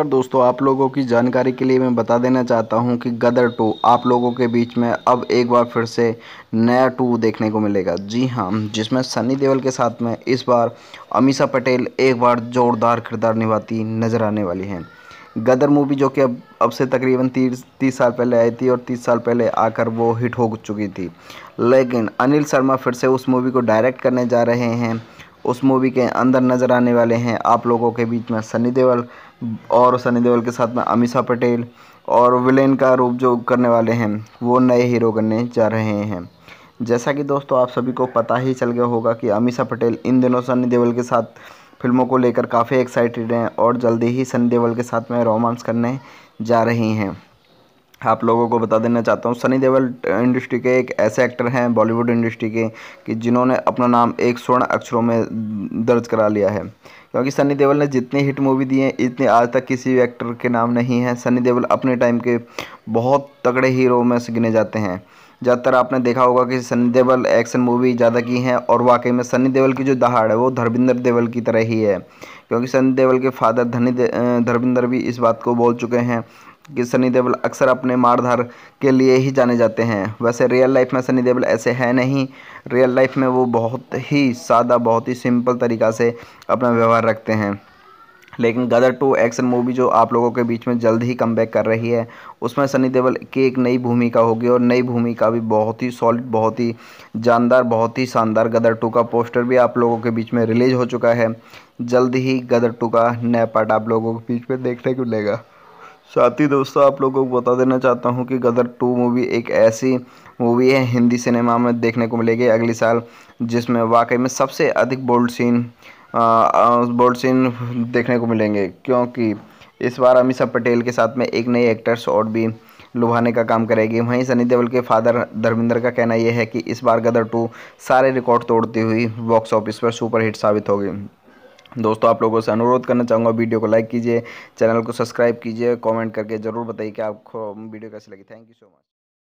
नमस्कार दोस्तों आप लोगों की जानकारी के लिए मैं बता देना चाहता हूं कि गदर टू आप लोगों के बीच में अब एक बार फिर से नया टू देखने को मिलेगा जी हाँ जिसमें सनी देओल के साथ में इस बार अमीषा पटेल एक बार जोरदार किरदार निभाती नज़र आने वाली हैं गदर मूवी जो कि अब अब से तकरीबन तीस तीस साल पहले आई थी और तीस साल पहले आकर वो हिट हो चुकी थी लेकिन अनिल शर्मा फिर से उस मूवी को डायरेक्ट करने जा रहे हैं उस मूवी के अंदर नज़र आने वाले हैं आप लोगों के बीच में सनी देवल और सनी देओल के साथ में अमीषा पटेल और विलेन का रूप जो करने वाले हैं वो नए हीरो करने जा रहे हैं जैसा कि दोस्तों आप सभी को पता ही चल गया होगा कि अमीषा पटेल इन दिनों सनी देओल के साथ फिल्मों को लेकर काफ़ी एक्साइटेड हैं और जल्दी ही सनी देओल के साथ में रोमांस करने जा रही हैं आप लोगों को बता देना चाहता हूँ सनी देवल इंडस्ट्री के एक ऐसे एक्टर हैं बॉलीवुड इंडस्ट्री के कि जिन्होंने अपना नाम एक स्वर्ण अक्षरों में दर्ज करा लिया है क्योंकि सनी देवल ने जितनी हिट मूवी दी हैं इतने आज तक किसी भी एक्टर के नाम नहीं हैं सनी देवल अपने टाइम के बहुत तगड़े हीरो में से गिने जाते हैं ज़्यादातर आपने देखा होगा कि सनी देवल एक्शन मूवी ज़्यादा की हैं और वाकई में सनी देवल की जो दहाड़ है वो धर्मिंदर देवल की तरह ही है क्योंकि सनी देवल के फादर धनी दे, भी इस बात को बोल चुके हैं कि सनी देवल अक्सर अपने मारधार के लिए ही जाने जाते हैं वैसे रियल लाइफ में सनी देवल ऐसे हैं नहीं रियल लाइफ में वो बहुत ही सादा बहुत ही सिंपल तरीक़ा से अपना व्यवहार रखते हैं लेकिन गदर टू एक्शन मूवी जो आप लोगों के बीच में जल्द ही कम कर रही है उसमें सनी देवल की एक नई भूमिका होगी और नई भूमिका भी बहुत ही सॉलिड बहुत ही जानदार बहुत ही शानदार गदर टू का पोस्टर भी आप लोगों के बीच में रिलीज हो चुका है जल्द ही गदर टू का नया पार्ट आप लोगों के बीच में देखने को मिलेगा साथ ही दोस्तों आप लोगों को बता देना चाहता हूँ कि गदर टू मूवी एक ऐसी मूवी है हिंदी सिनेमा में देखने को मिलेगी अगले साल जिसमें वाकई में सबसे अधिक बोल्ड सीन बोल्ड सीन देखने को मिलेंगे क्योंकि इस बार अमीषा पटेल के साथ में एक नए एक्टर्स और भी लुभाने का काम करेगी वहीं सनी देवल के फादर धर्मेंद्र का कहना यह है कि इस बार गदर टू सारे रिकॉर्ड तोड़ती हुई बॉक्स ऑफिस पर सुपरहिट साबित होगी दोस्तों आप लोगों से अनुरोध करना चाहूँगा वीडियो को लाइक कीजिए चैनल को सब्सक्राइब कीजिए कमेंट करके ज़रूर बताइए कि आपको वीडियो कैसी लगी थैंक यू सो मच